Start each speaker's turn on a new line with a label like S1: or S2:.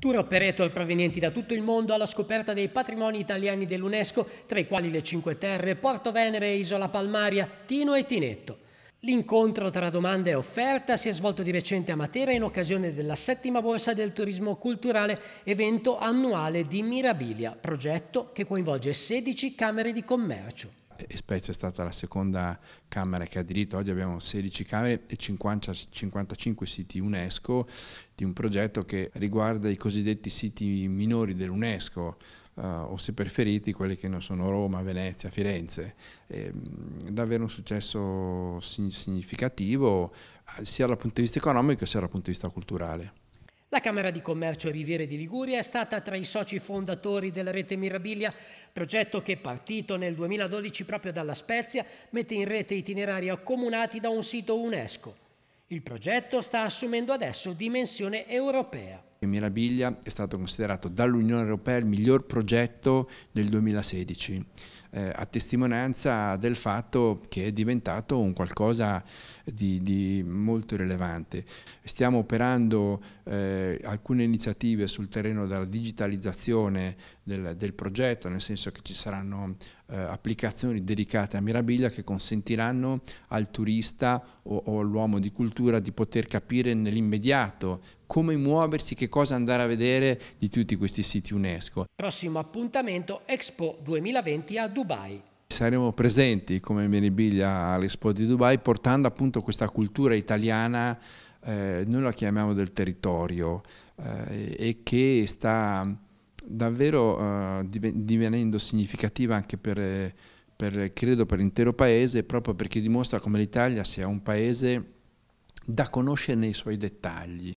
S1: Tour operator provenienti da tutto il mondo alla scoperta dei patrimoni italiani dell'UNESCO, tra i quali le Cinque Terre, Porto Venere, Isola Palmaria, Tino e Tinetto. L'incontro tra domanda e offerta si è svolto di recente a Matera in occasione della settima borsa del turismo culturale, evento annuale di Mirabilia, progetto che coinvolge 16 camere di commercio
S2: e Spezia è stata la seconda Camera che ha diritto, oggi abbiamo 16 Camere e 50, 55 siti UNESCO di un progetto che riguarda i cosiddetti siti minori dell'UNESCO. Uh, o se preferiti quelli che non sono Roma, Venezia, Firenze. E, ehm, davvero un successo significativo sia dal punto di vista economico sia dal punto di vista culturale.
S1: La Camera di Commercio Riviere di Liguria è stata tra i soci fondatori della rete Mirabilia, progetto che partito nel 2012 proprio dalla Spezia mette in rete itinerari accomunati da un sito UNESCO. Il progetto sta assumendo adesso dimensione europea
S2: che Mirabilia è stato considerato dall'Unione Europea il miglior progetto del 2016, eh, a testimonianza del fatto che è diventato un qualcosa di, di molto rilevante. Stiamo operando eh, alcune iniziative sul terreno della digitalizzazione del, del progetto, nel senso che ci saranno eh, applicazioni dedicate a Mirabilia che consentiranno al turista o, o all'uomo di cultura di poter capire nell'immediato come muoversi, che cosa andare a vedere di tutti questi siti UNESCO.
S1: Prossimo appuntamento Expo 2020 a Dubai
S2: saremo presenti come Miribiglia all'Expo di Dubai portando appunto questa cultura italiana, eh, noi la chiamiamo del territorio, eh, e che sta davvero eh, divenendo significativa anche per, per, credo, per l'intero paese, proprio perché dimostra come l'Italia sia un paese da conoscere nei suoi dettagli.